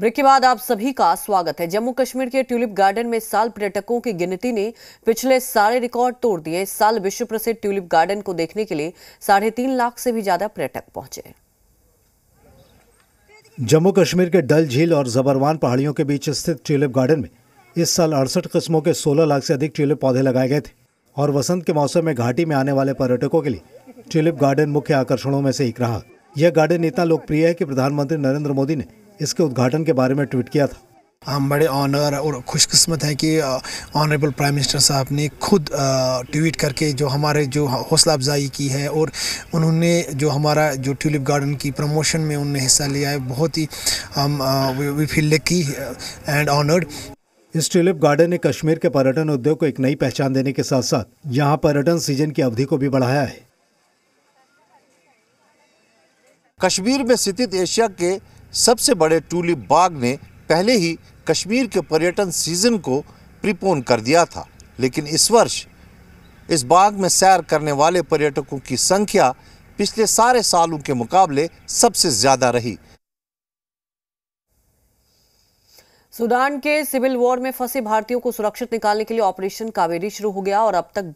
break के बाद आप सभी का स्वागत है जम्मू कश्मीर के ट्यूलिप गार्डन में साल पर्यटकों की गिनती ने पिछले सारे रिकॉर्ड तोड़ दिए इस साल विश्व प्रसिद्ध ट्यूलिप गार्डन को देखने के लिए साढ़े तीन लाख से भी ज्यादा पर्यटक पहुंचे जम्मू कश्मीर के डल झील और जबरवान पहाड़ियों के बीच स्थित ट्यूलिप गार्डन में इस साल अड़सठ किस्मों के सोलह लाख से अधिक ट्यूलिप पौधे लगाए गए थे और वसंत के मौसम में घाटी में आने वाले पर्यटकों के लिए ट्यूलिप गार्डन मुख्य आकर्षणों में से एक रहा यह गार्डन इतना लोकप्रिय है कि प्रधानमंत्री नरेंद्र मोदी ने इसके उद्घाटन के बारे में ट्वीट किया था हम बड़े ऑनर और खुशकस्मत हैं कि ऑनरेबल प्राइम मिनिस्टर साहब ने खुद uh, ट्वीट करके जो हमारे जो हौसला अफजाई की है और उन्होंने जो हमारा जो ट्यूलिप गार्डन की प्रमोशन में उन्होंने हिस्सा लिया है बहुत ही हम we feel lucky and honoured इस ट्यूलिप गार्डन ने कश्मीर के पर्यटन उद्योग को एक नई पहचान देने के साथ साथ यहाँ पर्यटन सीजन की अवधि को भी बढ़ाया है कश्मीर में स्थित एशिया के सबसे बड़े टूलिप बाग ने पहले ही कश्मीर के पर्यटन सीजन को प्रिपोन कर दिया था लेकिन इस वर्ष इस बाग में सैर करने वाले पर्यटकों की संख्या पिछले सारे सालों के मुकाबले सबसे ज़्यादा रही सुडान के सिविल वॉर में फंसे भारतीयों को सुरक्षित निकालने के लिए ऑपरेशन कावेरी शुरू हो गया और अब तक दो